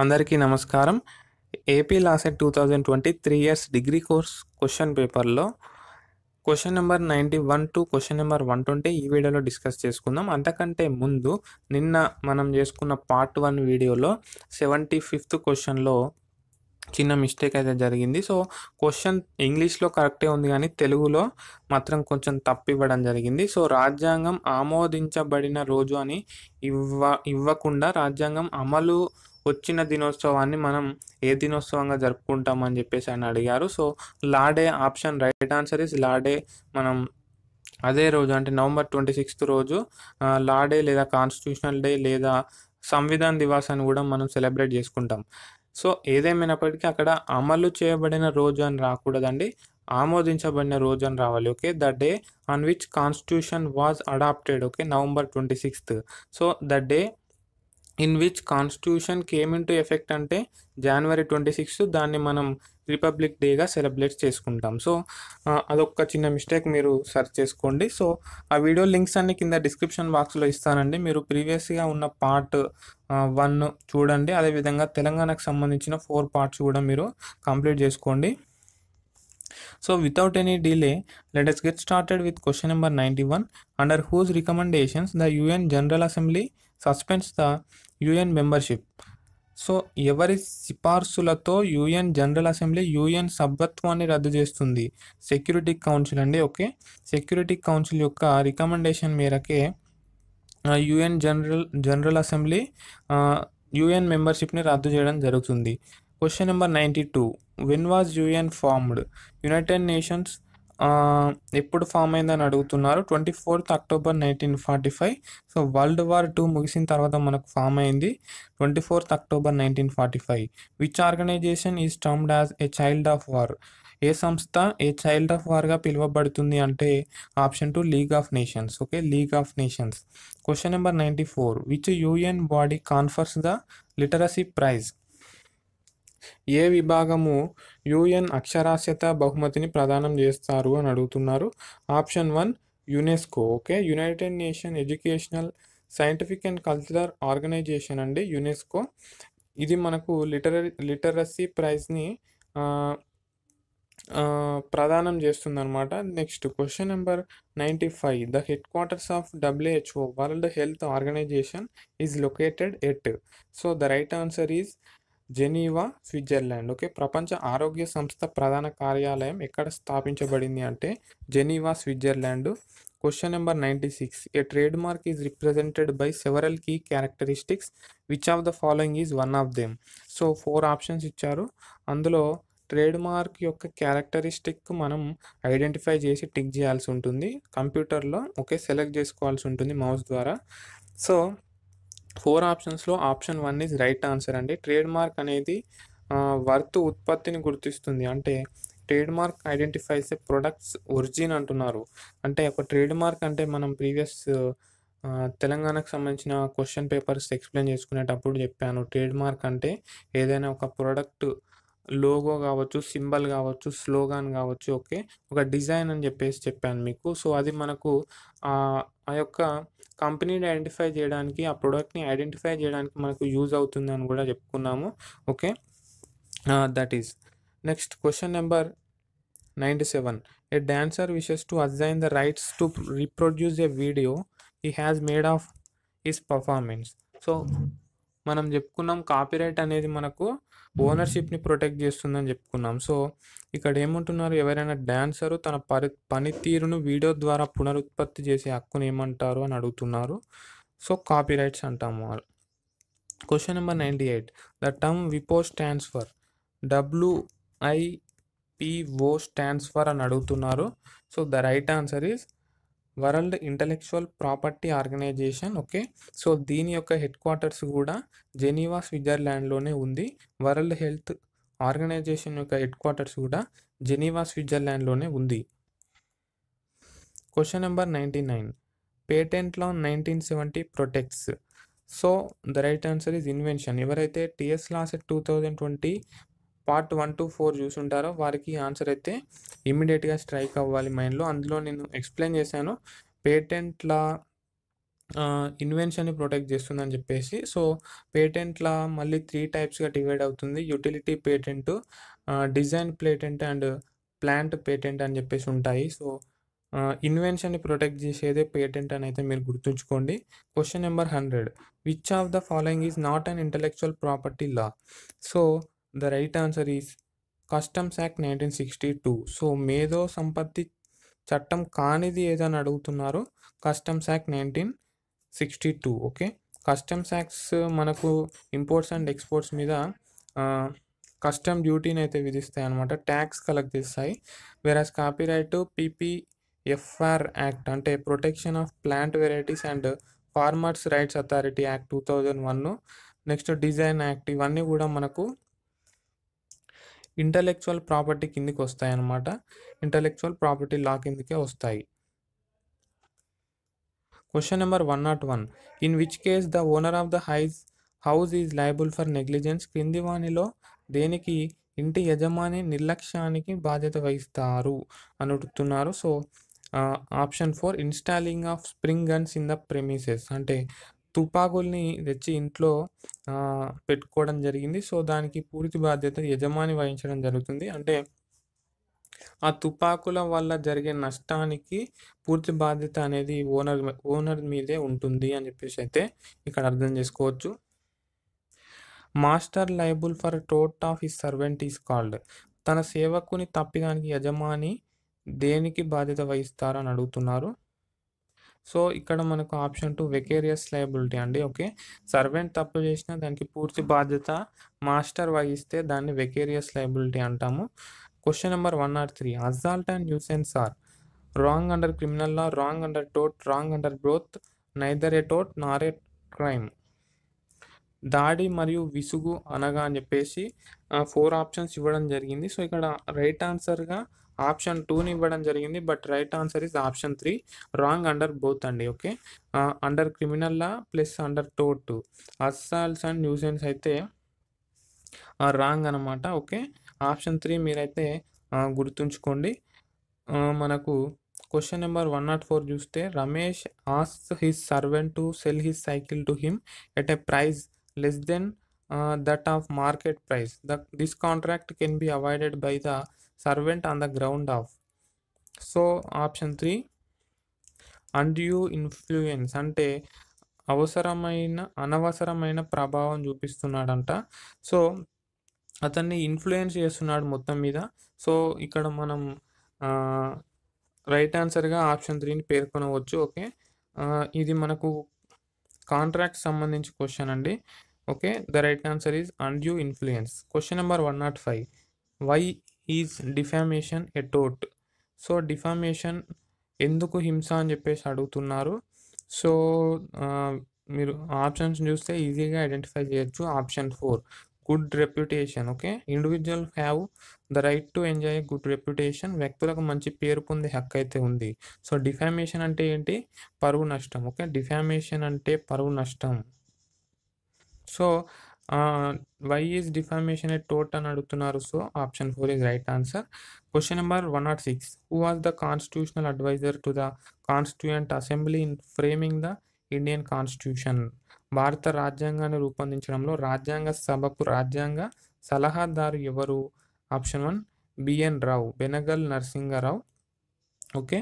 అందరికీ నమస్కారం AP LAWCET two thousand twenty three years degree course question పేపర్లో question number ninety one to question number one twenty ఈ వీడియోలో discuss చేసుకుందాం అంతకంటే ముందు నిన్న మనం చేసుకున్న పార్ట్ వన్ వీడియోలో సెవెంటీ ఫిఫ్త్ క్వశ్చన్లో చిన్న మిస్టేక్ అయితే జరిగింది సో క్వశ్చన్ ఇంగ్లీష్లో కరెక్టే ఉంది కానీ తెలుగులో మాత్రం కొంచెం తప్పివ్వడం జరిగింది సో రాజ్యాంగం ఆమోదించబడిన రోజు అని ఇవ్వ ఇవ్వకుండా రాజ్యాంగం అమలు వచ్చిన దినోత్సవాన్ని మనం ఏ దినోత్సవంగా జరుపుకుంటామని చెప్పేసి అని అడిగారు so law day option right answer is law day మనం అదే రోజు అంటే నవంబర్ ట్వంటీ సిక్స్త్ రోజు లాడే లేదా కాన్స్టిట్యూషనల్ డే లేదా సంవిధాన్ దివాస్ అని కూడా మనం సెలబ్రేట్ చేసుకుంటాం సో ఏదేమైనప్పటికీ అక్కడ అమలు చేయబడిన రోజు అని రాకూడదండి ఆమోదించబడిన రోజు అని రావాలి okay the day on which constitution was adopted okay November twenty sixth so the day in which constitution came into effect అంటే జనవరి ట్వంటీ సిక్స్త్ దాన్ని మనం రిపబ్లిక్ డేగా సెలబ్రేట్ చేసుకుంటాం సో అదొక చిన్న మిస్టేక్ మీరు సెర్చ్ చేసుకోండి సో ఆ వీడియో లింక్స్ అన్ని కింద డిస్క్రిప్షన్ బాక్స్లో ఇస్తానండి మీరు ప్రీవియస్గా ఉన్న పార్ట్ వన్ చూడండి అదేవిధంగా తెలంగాణకు సంబంధించిన ఫోర్ పార్ట్స్ కూడా మీరు కంప్లీట్ చేసుకోండి so without any delay, let get started with question number ninety one under whose recommendations the UN general assembly suspends the UN membership so ఎవరి సిఫార్సులతో యుఎన్ జనరల్ అసెంబ్లీ యుఎన్ సభ్యత్వాన్ని రద్దు చేస్తుంది security council అండి okay security council యొక్క recommendation మేరకే UN general general assembly UN మెంబర్షిప్ని రద్దు చేయడం జరుగుతుంది question number ninety two when was UN formed United Nations ఎప్పుడు ఫామ్ అయిందని అడుగుతున్నారు twenty fourth October nineteen forty five so world war two ముగిసిన తర్వాత మనకు ఫామ్ అయింది twenty fourth October nineteen forty five which organization is termed as a child of war ఏ సంస్థ a child of వార్గా పిలువబడుతుంది అంటే option two League of Nations okay League of Nations question number ninety four which UN body confers the literacy prize ఏ విభాగము UN అక్షరాస్యత బహుమతిని ప్రదానం చేస్తారు అని అడుగుతున్నారు option one UNESCO okay United Nation Educational Scientific and Cultural Organization అండి UNESCO ఇది మనకు లిటర లిటరసీ ప్రైజ్ని ప్రదానం చేస్తుందన్నమాట next question number ninety five the headquarters of WHO World Health Organization is located at so the right answer is Geneva Switzerland okay ప్రపంచ ఆరోగ్య సంస్థ ప్రధాన కార్యాలయం ఎక్కడ స్థాపించబడింది అంటే Geneva Switzerland question number ninety six a trademark is represented by several key characteristics which of the following is one of them so four options ఇచ్చారు అందులో ట్రేడ్ మార్క్ యొక్క క్యారెక్టరిస్టిక్ మనం ఐడెంటిఫై చేసి టిక్ చేయాల్సి ఉంటుంది కంప్యూటర్లో okay select చేసుకోవాల్సి ఉంటుంది మౌస్ ద్వారా సో ఫోర్ ఆప్షన్స్లో option one is right answer అండి ట్రేడ్ మార్క్ అనేది వర్త్ ఉత్పత్తిని గుర్తిస్తుంది అంటే trademark identifies a products origin అంటున్నారు అంటే ఒక ట్రేడ్ మార్క్ అంటే మనం ప్రీవియస్ తెలంగాణకు సంబంధించిన క్వశ్చన్ పేపర్స్ ఎక్స్ప్లెయిన్ చేసుకునేటప్పుడు చెప్పాను ట్రేడ్ మార్క్ అంటే ఏదైనా ఒక ప్రోడక్ట్ లోగో కావచ్చు సింబల్ కావచ్చు స్లోగాన్ కావచ్చు ఓకే ఒక డిజైన్ అని చెప్పేసి చెప్పాను మీకు సో అది మనకు ఆ యొక్క కంపెనీని ఐడెంటిఫై చేయడానికి ఆ ప్రోడక్ట్ని ఐడెంటిఫై చేయడానికి మనకు యూజ్ అవుతుంది అని కూడా చెప్పుకున్నాము okay that is next question number ninety seven a dancer wishes to assign the rights to reproduce a video he has made of his performance so మనం చెప్పుకున్నాం కాపీరైట్ అనేది మనకు ఓనర్షిప్ని ప్రొటెక్ట్ చేస్తుందని చెప్పుకున్నాం సో ఇక్కడ ఏమంటున్నారు ఎవరైనా డ్యాన్సరు తన పరి పనితీరును వీడియో ద్వారా పునరుత్పత్తి చేసే హక్కును ఏమంటారు అని అడుగుతున్నారు సో కాపీ రైట్స్ అంటాము question number ninety eight the term విపో stands for WIPO stands for అని అడుగుతున్నారు so the right answer is World Intellectual Property Organization okay so దీని యొక్క హెడ్ క్వార్టర్స్ కూడా జెనీవా స్విట్జర్లాండ్లోనే ఉంది వరల్డ్ హెల్త్ ఆర్గనైజేషన్ యొక్క హెడ్ క్వార్టర్స్ కూడా జెనీవా స్విట్జర్లాండ్లోనే ఉంది question number ninety nine patent law nineteen seventy protects so the right answer is invention ఎవరైతే TS laws two thousand twenty part one to four చూసుంటారో వారికి answer అయితే ఇమీడియట్గా strike అవ్వాలి మైండ్లో అందులో నేను ఎక్స్ప్లెయిన్ చేశాను పేటెంట్ల ఇన్వెన్షన్ని ప్రొటెక్ట్ చేస్తుందని చెప్పేసి సో పేటెంట్లా మళ్ళీ త్రీ టైప్స్గా డివైడ్ అవుతుంది utility patent design patent and plant patent అని చెప్పేసి ఉంటాయి సో ఇన్వెన్షన్ని ప్రొటెక్ట్ చేసేదే పేటెంట్ అని అయితే మీరు గుర్తుంచుకోండి question number hundred which of the following is not an intellectual property law so the right answer is customs act nineteen sixty two so మేధో సంపత్తి చట్టం కానిది ఏదని అడుగుతున్నారు customs act nineteen sixty two okay customs acts మనకు imports and exports మీద custom డ్యూటీని అయితే విధిస్తాయి అనమాట ట్యాక్స్ కలెక్ట్ చేస్తాయి వెరాస్ కాపీరైట్ పీపీఎఫ్ఆర్ యాక్ట్ అంటే protection of plant varieties and farmers rights authority act two thousand one next design act ఇవన్నీ కూడా మనకు ఇంటలెక్చువల్ ప్రాపర్టీ కిందకి వస్తాయి అన్నమాట ఇంటలెక్చువల్ ప్రాపర్టీ లా కిందకే వస్తాయి question number one not one in which case the owner of the house house is liable for negligence క్రింది వాణిలో దేనికి ఇంటి యజమాని నిర్లక్ష్యానికి బాధ్యత వహిస్తారు అని అడుగుతున్నారు so option four installing of spring guns in the premises అంటే తుపాకుల్ని తెచ్చి ఇంట్లో పెట్టుకోవడం జరిగింది సో దానికి పూర్తి బాధ్యత యజమాని వహించడం జరుగుతుంది అంటే ఆ తుపాకుల వల్ల జరిగే నష్టానికి పూర్తి బాధ్యత అనేది ఓనర్ ఓనర్ మీదే ఉంటుంది అని చెప్పేసి అయితే ఇక్కడ అర్థం చేసుకోవచ్చు మాస్టర్ లైబుల్ ఫర్ టోట్ of his servant is called తన సేవకుని తప్పిదానికి యజమాని దేనికి బాధ్యత వహిస్తారని అడుగుతున్నారు సో ఇక్కడ మనకు ఆప్షన్ టూ వెకేరియస్ లయబిలిటీ అండి ఓకే సర్వెంట్ తప్పు చేసిన దానికి పూర్తి బాధ్యత మాస్టర్ వహిస్తే దాన్ని వెకేరియస్ లయబిలిటీ అంటాము question number one or three assault and nuisance are wrong under criminal law wrong under టోట్ wrong under broth neither ఏ టోట్ నార్ ఏ క్రైమ్ దాడి మరియు విసుగు అనగా అని చెప్పేసి ఫోర్ ఆప్షన్స్ ఇవ్వడం జరిగింది సో ఇక్కడ రైట్ ఆన్సర్గా ఆప్షన్ టూని ఇవ్వడం జరిగింది but right answer is option three wrong under both అండి okay under criminal law plus under two assaults and nuisance అయితే రాంగ్ అనమాట ఓకే ఆప్షన్ త్రీ మీరైతే గుర్తుంచుకోండి మనకు question number one nought four చూస్తే రమేష్ ఆస్ his servant to sell his cycle to him at a price less than that of market price the this contract can be avoided by the servant on the ground of so option three undue influence అంటే అవసరమైన అనవసరమైన ప్రభావం చూపిస్తున్నాడంట so అతన్ని influence చేస్తున్నాడు మొత్తం మీద so ఇక్కడ మనం రైట్ ఆన్సర్గా ఆప్షన్ త్రీని పేర్కొనవచ్చు ఓకే ఇది మనకు కాంట్రాక్ట్ సంబంధించి క్వశ్చన్ అండి okay the right answer is undue influence question number one nought five why is defamation టోట్ సో డిఫామేషన్ ఎందుకు హింస అని చెప్పేసి అడుగుతున్నారు సో మీరు ఆప్షన్స్ చూస్తే ఈజీగా ఐడెంటిఫై చేయొచ్చు option four good reputation okay individual have the right to enjoy good reputation వ్యక్తులకు మంచి పేరు పొందే హక్కు అయితే ఉంది సో డిఫామేషన్ అంటే ఏంటి పరువు నష్టం ఓకే డిఫామేషన్ అంటే పరువు నష్టం so why is defamation at టోట్ అని అడుగుతున్నారు so option four is right answer question number one nought six who was the constitutional advisor to the constituent assembly in framing the Indian constitution భారత రాజ్యాంగాన్ని రూపొందించడంలో రాజ్యాంగ సభకు రాజ్యాంగ సలహాదారు ఎవరు option one B N Rao Benegal Narasingarao okay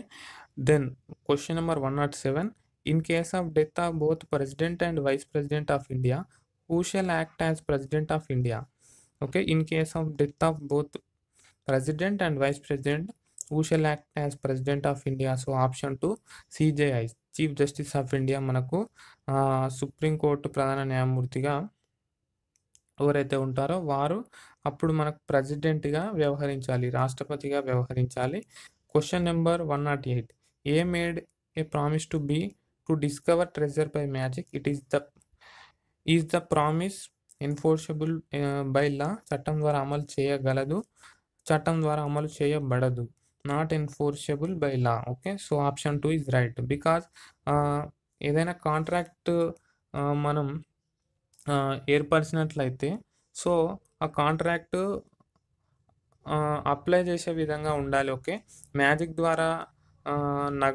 then question number one nought seven in case of death of both president and vice president of India who shall act as president of india okay in case of death of both president and vice president who shall act as president of india so option 2 cji chief justice of India మనకు supreme court ప్రధాన న్యాయమూర్తిగా ఎవరైతే ఉంటారో వారు అప్పుడు మనకు ప్రెసిడెంట్గా వ్యవహరించాలి రాష్ట్రపతిగా వ్యవహరించాలి question number one nought eight A made a promise to B to discover treasure by magic it is the is the promise enforceable by law చట్టం ద్వారా అమలు చేయగలదు చట్టం ద్వారా అమలు చేయబడదు not enforceable by law okay so option two is right because ఏదైనా contract uh, మనం uh, ఏర్పరిచినట్లయితే సో ఆ కాంట్రాక్ట్ అప్లై uh, చేసే విధంగా ఉండాలి ఓకే మ్యాజిక్ ద్వారా నగ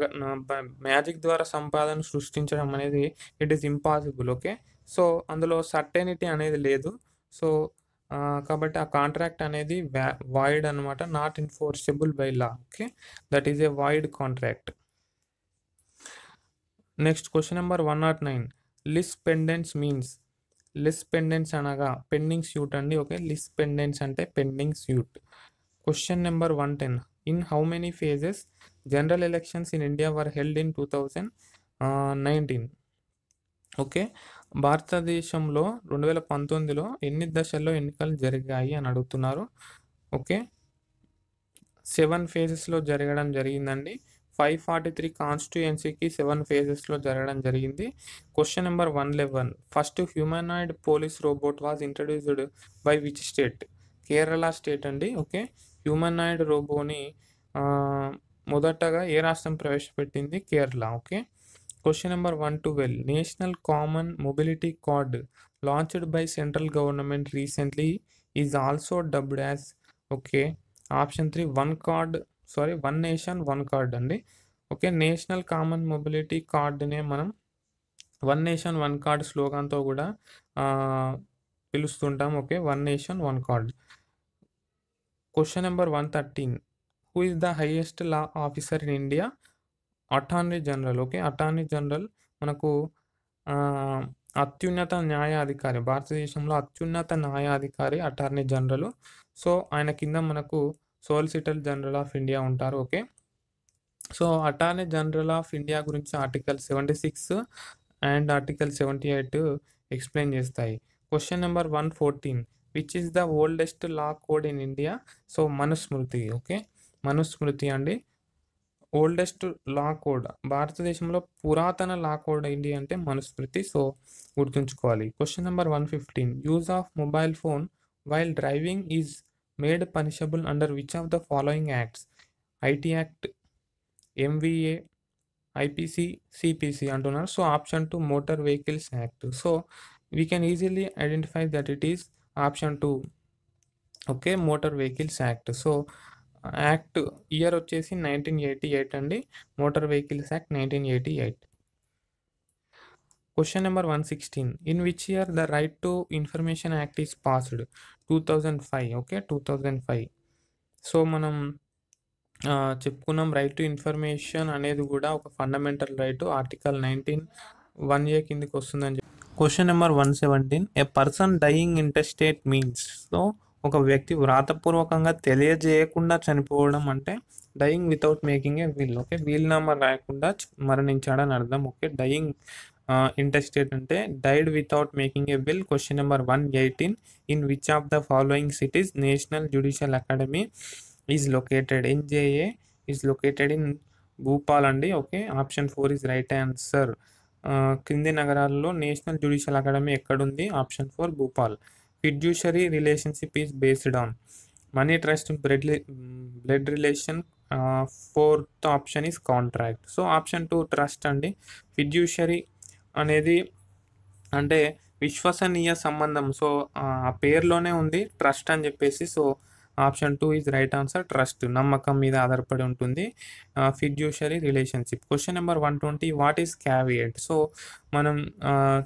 మ్యాజిక్ ద్వారా సంపాదన సృష్టించడం అనేది it is impossible okay so అందులో సర్టెనిటీ అనేది లేదు సో కాబట్టి ఆ కాంట్రాక్ట్ అనేది వ్యా వాయిడ్ అనమాట not enforceable by law okay that is a void contract next question number one nought nine lis pendens means lis pendens అనగా పెండింగ్ సూట్ అండి ఓకే లిస్ పెండెన్స్ అంటే pending suit question number one ten in how many phases in India were held in two in nineteen okay భారతదేశంలో రెండు వేల పంతొమ్మిదిలో ఎన్ని దశల్లో ఎన్నికలు జరిగాయి అని అడుగుతున్నారు ఓకే సెవెన్ ఫేజెస్లో జరగడం జరిగిందండి ఫైవ్ ఫార్టీ త్రీ కాన్స్టిట్యుయెన్సీకి సెవెన్ ఫేజెస్లో జరగడం జరిగింది question number one eleven first humanoid police robot was introduced by which state Kerala state అండి ఓకే హ్యూమనాయిడ్ రోబోని మొదటగా ఏ రాష్ట్రం ప్రవేశపెట్టింది Kerala okay question number one twelve national common mobility card launched by central government recently is also dubbed as okay option three one card sorry one nation one card అండి okay national common mobility కార్డునే మనం one nation one card స్లోగాన్తో కూడా పిలుస్తుంటాం okay one nation one card question number one thirteen who is the highest law officer in India attorney general okay attorney general మనకు అత్యున్నత న్యాయాధికారి భారతదేశంలో అత్యున్నత న్యాయాధికారి attorney general so ఆయన కింద మనకు సోలిసిటర్ జనరల్ ఆఫ్ ఇండియా ఉంటారు okay so attorney general of India గురించి article seventy six and article seventy eight explain చేస్తాయి question number one fourteen which is the oldest law code in India so Manusmriti okay Manusmriti అండి oldest law code భారతదేశంలో పురాతన లా code ఏంటి అంటే Manusmriti so గుర్తుంచుకోవాలి question number one fifteen use of mobile phone while driving is made punishable under which of the following acts IT act MVA IPC CPC అంటున్నారు so option two motor vehicles act so we can easily identify that it is option two okay motor vehicles act so act year వచ్చేసి nineteen eighty eight అండి motor vehicles act nineteen eighty eight question number one sixteen in which year the right to information act is passed two thousand five okay two thousand five so మనం చెప్పుకున్నాం right to information అనేది కూడా ఒక fundamental right article nineteen one A కిందకి వస్తుందని చెప్పి question number one seventeen a person dying state means so ఒక వ్యక్తి వ్రాతపూర్వకంగా తెలియజేయకుండా చనిపోవడం అంటే dying without making a will okay will నామా రాయకుండా మరణించాడని అర్థం ఓకే డయింగ్ ఇంటెస్టేట్ అంటే died without making A bill question number one eighteen in which of the following cities national judicial academy is located NJA is located in Bhopal అండి okay option four is right answer కింది నగరాల్లో national judicial academy ఎక్కడుంది option four Bhopal fiduciary relationship is based on money trust blood blood relation fourth option is contract so option two trust అండి fiduciary అనేది అంటే విశ్వసనీయ సంబంధం so ఆ పేరులోనే ఉంది ట్రస్ట్ అని చెప్పేసి so option two is right answer trust నమ్మకం మీద ఆధారపడి ఉంటుంది fiduciary relationship question number one twenty what is caveat so మనం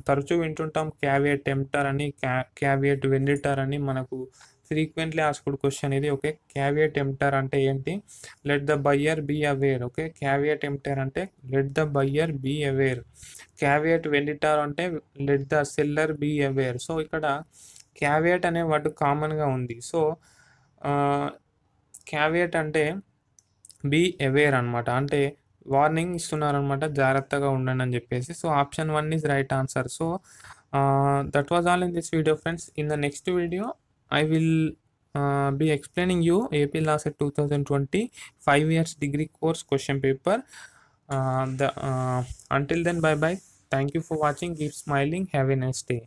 తరచూ వింటుంటాం క్యావియట్ టెంప్టర్ అని క్యా క్యావియట్ వెండిటర్ అని మనకు ఫ్రీక్వెంట్లీ ఆస్కుడ్ క్వశ్చన్ ఇది ఓకే క్యావియట్ ఎంప్టర్ అంటే ఏంటి let the buyer be aware okay caveat emptor అంటే let the buyer be aware caveat venditor అంటే let the seller be aware so ఇక్కడ క్యావియట్ అనే వర్డ్ కామన్గా ఉంది సో క్యావియట్ అంటే బీ అవేర్ అనమాట అంటే వార్నింగ్ ఇస్తున్నారనమాట జాగ్రత్తగా ఉండండి అని చెప్పేసి so option one is right answer so that was all in this video friends in the next video I will be explaining you AP laws at two thousand twenty five years degree course question paper the until then bye bye thank you for watching keep smiling have a day